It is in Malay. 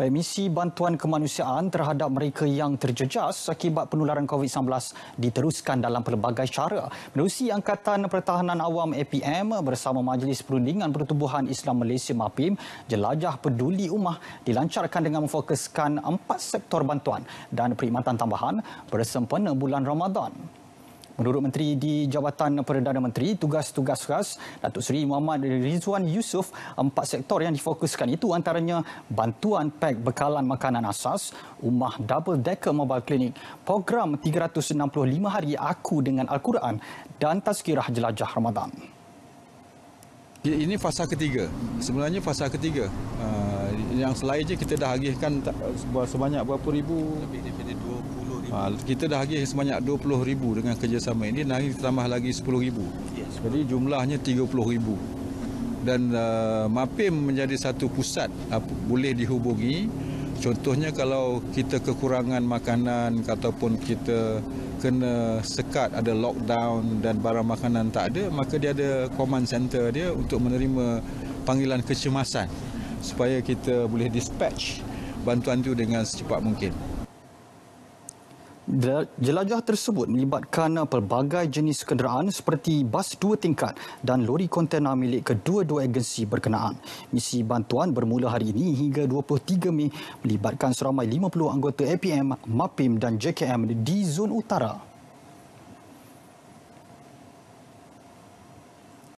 Baik, misi bantuan kemanusiaan terhadap mereka yang terjejas akibat penularan COVID-19 diteruskan dalam pelbagai cara. Menerusi Angkatan Pertahanan Awam APM bersama Majlis Perundingan Pertubuhan Islam Malaysia MAPIM, Jelajah Peduli Umah dilancarkan dengan memfokuskan empat sektor bantuan dan perkhidmatan tambahan bersempena bulan Ramadan. Menurut Menteri di Jabatan Perdana Menteri, tugas-tugas khas Datuk Seri Muhammad Rizwan Yusof, empat sektor yang difokuskan itu antaranya bantuan pek bekalan makanan asas, rumah double decker mobile clinic, program 365 hari aku dengan Al-Quran dan tazkirah jelajah Ramadan. Ya, ini fasa ketiga. Sebenarnya fasa ketiga. Ah, yang selain je kita dah agihkan sebanyak berapa ribu? Lebih daripada kita dah agih sebanyak 20,000 dengan kerjasama ini nanti ditambah lagi lagi 10,000 jadi jumlahnya 30,000 dan uh, MAPIM menjadi satu pusat uh, boleh dihubungi contohnya kalau kita kekurangan makanan ataupun kita kena sekat ada lockdown dan barang makanan tak ada maka dia ada command center dia untuk menerima panggilan kecemasan supaya kita boleh dispatch bantuan itu dengan secepat mungkin Jelajah tersebut melibatkan pelbagai jenis kenderaan seperti bas dua tingkat dan lori kontena milik kedua-dua agensi berkenaan. Misi bantuan bermula hari ini hingga 23 Mei melibatkan seramai 50 anggota APM, MAPIM dan JKM di Zon Utara.